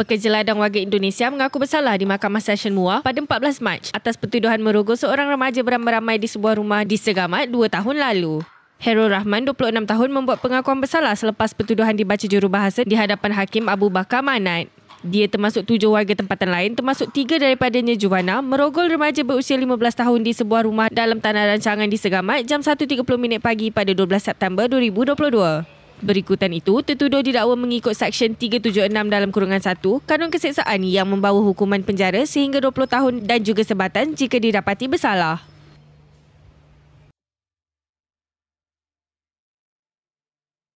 pekerja ladang warga Indonesia mengaku bersalah di Mahkamah Session Mua pada 14 Mac atas pertuduhan merogoh seorang remaja beramai-ramai di sebuah rumah di Segamat dua tahun lalu. Hero Rahman, 26 tahun, membuat pengakuan bersalah selepas pertuduhan dibaca jurubahasa di hadapan Hakim Abu Bakar Manat. Dia termasuk tujuh warga tempatan lain termasuk tiga daripadanya Juwana merogol remaja berusia 15 tahun di sebuah rumah dalam tanah rancangan di Segamat jam 1.30 pagi pada 12 September 2022 berikutan itu, tertuduh didakwa mengikut Seksyen 376 dalam kurungan 1 Kanun Keseksaan yang membawa hukuman penjara sehingga 20 tahun dan juga sebatan jika didapati bersalah.